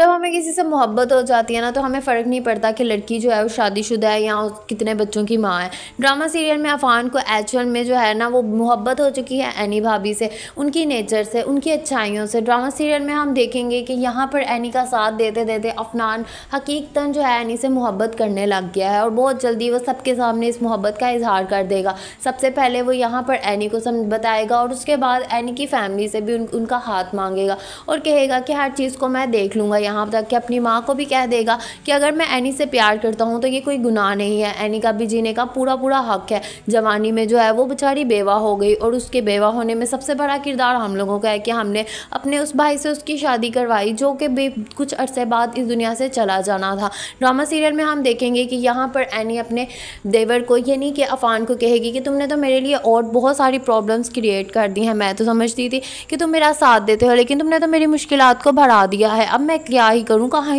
जब हमें किसी से मोहब्बत हो जाती है ना तो हमें फ़र्क नहीं पड़ता कि लड़की जो है वो शादीशुदा है या कितने बच्चों की माँ है ड्रामा सीरियल में अफान को एक्चुअल में जो है ना वो मोहब्बत हो चुकी है एनी भाभी से उनकी नेचर से उनकी अच्छाइयों से ड्रामा सीरियल में हम देखेंगे कि यहाँ पर एनी का साथ देते देते अफनान हकीकता जो है एनी से मोहब्बत करने लग गया है और बहुत जल्दी वो सबके सामने इस मोहब्बत का इजहार कर देगा सबसे पहले वो यहाँ पर एनी को सब बताएगा और उसके बाद एनी की फैमिली से भी उनका हाथ मांगेगा और कहेगा कि हर चीज़ को मैं देख लूँगा यहाँ तक कि अपनी माँ को भी कह देगा कि अगर मैं एनी से प्यार करता हूँ तो ये कोई गुनाह नहीं है एनी का भी जीने का पूरा पूरा हक है जवानी में जो है वो बेचारी बेवा हो गई और उसके बेवा होने में सबसे बड़ा किरदार हम लोगों का है कि हमने अपने उस भाई से उसकी शादी करवाई जो कि कुछ अरसे बाद इस दुनिया से चला जाना था ड्रामा सीरियल में हम देखेंगे कि यहाँ पर एनी अपने देवर को ये नहीं कि अफान को कहेगी कि तुमने तो मेरे लिए और बहुत सारी प्रॉब्लम्स क्रिएट कर दी हैं मैं तो समझती थी कि तुम मेरा साथ देते हो लेकिन तुमने तो मेरी मुश्किल को बढ़ा दिया है अब मैं क्या ही करूँ कहाँ